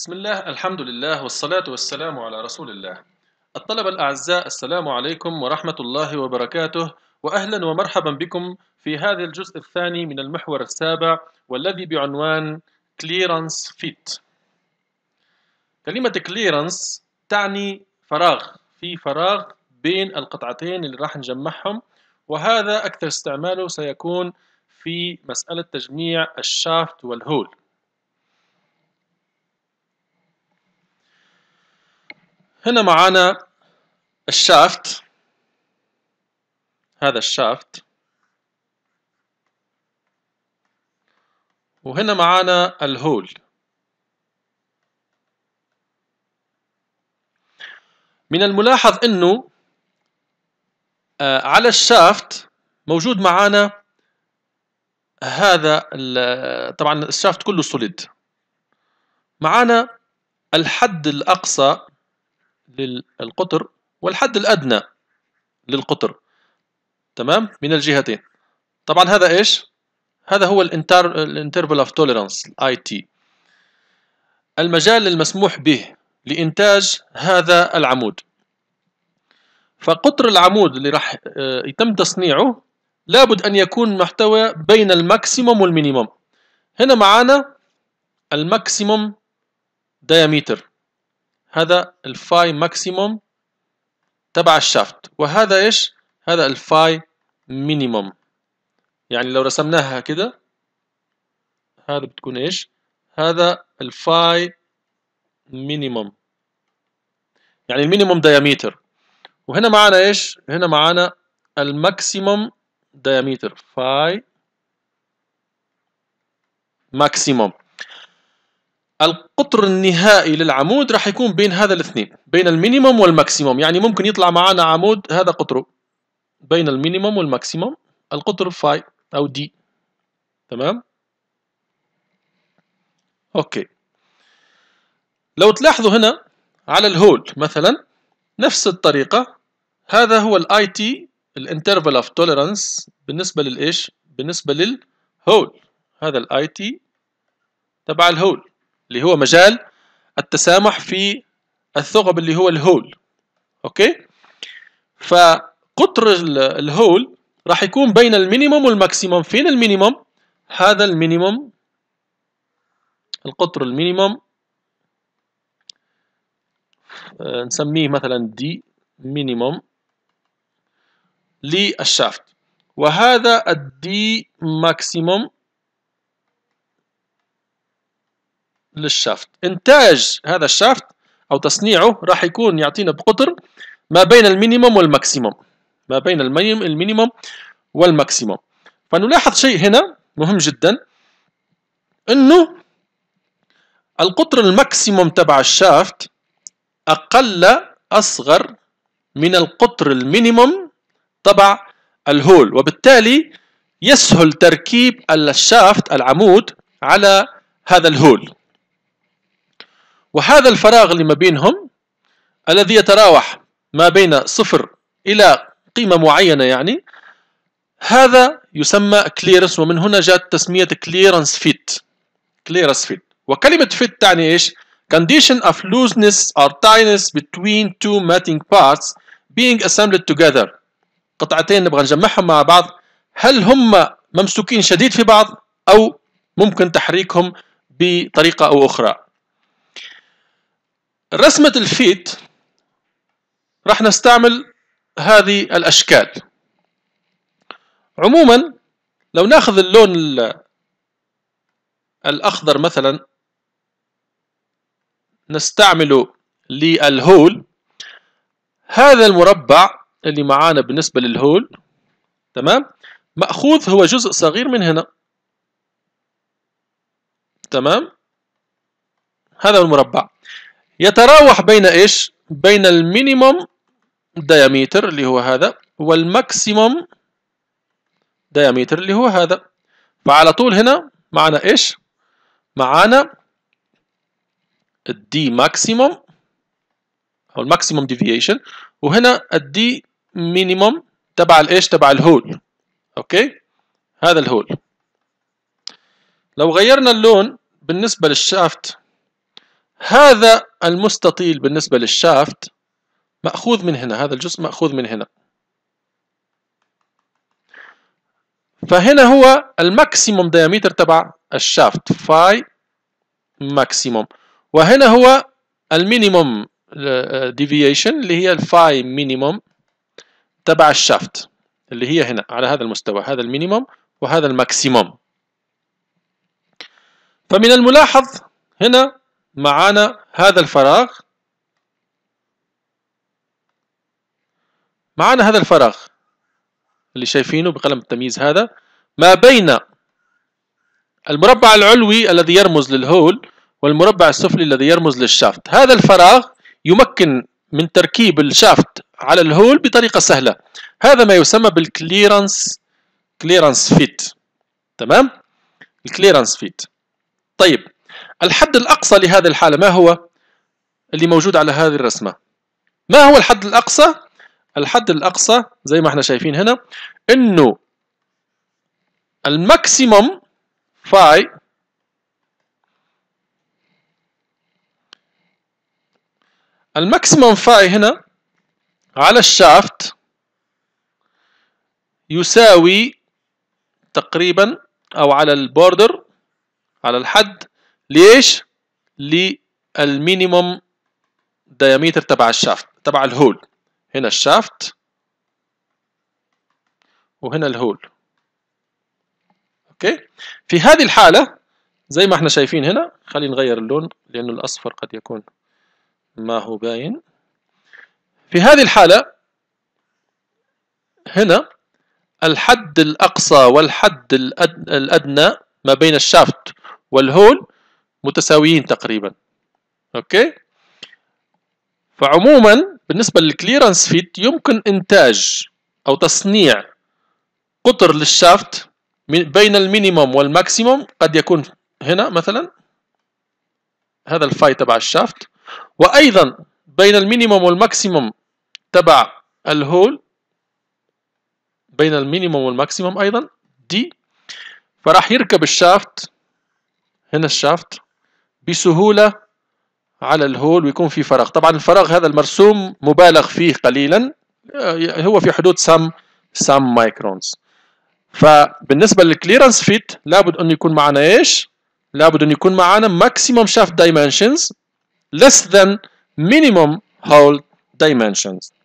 بسم الله الحمد لله والصلاة والسلام على رسول الله الطلبة الأعزاء السلام عليكم ورحمة الله وبركاته وأهلا ومرحبا بكم في هذا الجزء الثاني من المحور السابع والذي بعنوان كليرنس فيت. كلمة كليرنس تعني فراغ في فراغ بين القطعتين اللي راح نجمعهم وهذا أكثر استعماله سيكون في مسألة تجميع الشافت والهول هنا معانا الشافت هذا الشافت وهنا معانا الهول من الملاحظ انه آه، على الشافت موجود معانا هذا طبعا الشافت كله سوليد معانا الحد الاقصى للقطر والحد الأدنى للقطر تمام من الجهتين طبعا هذا إيش هذا هو الانترفل اوف توليرانس الاي تي المجال المسموح به لإنتاج هذا العمود فقطر العمود اللي راح آه، يتم تصنيعه لابد أن يكون محتوى بين الماكسيموم والمينيموم هنا معانا الماكسيموم دايمتر هذا الفاي ماكسيموم تبع الشافت وهذا ايش هذا الفاي مينيموم يعني لو رسمناها كده هذا بتكون ايش هذا الفاي مينيموم يعني المينيموم دايمتر وهنا معانا ايش هنا معانا الماكسيموم دياميتر فاي ماكسيموم القطر النهائي للعمود راح يكون بين هذا الاثنين بين المينيموم والماكسيموم يعني ممكن يطلع معانا عمود هذا قطره بين المينيموم والماكسيموم القطر فاي او دي تمام اوكي لو تلاحظوا هنا على الهول مثلا نفس الطريقة هذا هو الاي تي الانترفال اوف توليرانس بالنسبة للايش بالنسبة للهول هذا الاي تي تبع الهول اللي هو مجال التسامح في الثقب اللي هو الهول اوكي فقطر الهول راح يكون بين المينيموم والماكسيموم فين المينيموم هذا المينيموم القطر المينيموم آه، نسميه مثلا دي مينيموم للشافت وهذا الدي ماكسيموم للشافت إنتاج هذا الشافت أو تصنيعه راح يكون يعطينا بقطر ما بين المينيموم والماكسيموم ما بين المينيموم والماكسيموم فنلاحظ شيء هنا مهم جدا أنه القطر الماكسيموم تبع الشافت أقل أصغر من القطر المينيموم تبع الهول وبالتالي يسهل تركيب الشافت العمود على هذا الهول وهذا الفراغ اللي ما بينهم الذي يتراوح ما بين صفر إلى قيمة معينة يعني هذا يسمى كليرنس ومن هنا جاءت تسمية كليرنس فيت كليرنس فيت وكلمة فيت تعني إيش؟ condition of looseness or tightness between two matting parts being assembled together قطعتين نبغى نجمعهم مع بعض هل هم ممسوكين شديد في بعض أو ممكن تحريكهم بطريقة أو أخرى رسمة الفيت راح نستعمل هذه الأشكال عموما لو ناخذ اللون الأخضر مثلا نستعمله للهول هذا المربع اللي معانا بالنسبة للهول تمام مأخوذ هو جزء صغير من هنا تمام هذا المربع يتراوح بين ايش بين المينيموم دايمتر اللي هو هذا والماكسيموم دايمتر اللي هو هذا فعلى طول هنا معنا ايش معانا الدي ماكسيموم او الماكسيموم ديفيشن وهنا الدي مينيموم تبع الايش تبع الهول اوكي هذا الهول لو غيرنا اللون بالنسبه للشافت هذا المستطيل بالنسبة للشافت مأخوذ من هنا هذا الجزء مأخوذ من هنا فهنا هو الماكسيموم دايمتر تبع الشافت فاي ماكسيموم وهنا هو المينيموم ديفيشن آه، اللي هي الفاي مينيموم تبع الشافت اللي هي هنا على هذا المستوى هذا المينيموم وهذا الماكسيموم فمن الملاحظ هنا معانا هذا الفراغ معانا هذا الفراغ اللي شايفينه بقلم التمييز هذا ما بين المربع العلوي الذي يرمز للهول والمربع السفلي الذي يرمز للشافت هذا الفراغ يمكن من تركيب الشافت على الهول بطريقة سهلة هذا ما يسمى بالكليرانس كليرانس فيت تمام الكليرانس فيت طيب الحد الأقصى لهذه الحالة ما هو اللي موجود على هذه الرسمة ما هو الحد الأقصى الحد الأقصى زي ما احنا شايفين هنا إنه الماكسيموم فاي الماكسيموم فاي هنا على الشافت يساوي تقريبا أو على البوردر على الحد ليش للمينيموم دايمتر تبع الشافت تبع الهول هنا الشافت وهنا الهول اوكي في هذه الحاله زي ما احنا شايفين هنا خلينا نغير اللون لانه الاصفر قد يكون ما هو باين في هذه الحاله هنا الحد الاقصى والحد الأدنى ما بين الشافت والهول متساويين تقريبا اوكي فعموما بالنسبة للكليرنس فيت يمكن إنتاج أو تصنيع قطر للشافت بين المينيموم والماكسيموم قد يكون هنا مثلا هذا الفاي تبع الشافت وأيضا بين المينيموم والماكسيموم تبع الهول بين المينيموم والماكسيموم أيضا دي فراح يركب الشافت هنا الشافت بسهولة على الهول ويكون في فراغ طبعا الفراغ هذا المرسوم مبالغ فيه قليلا آه، هو في حدود سم سم مايكرونز فبالنسبة للكليرنس فيت لابد أن يكون معنا إيش لابد أن يكون معنا maximum shaft dimensions less than minimum hole dimensions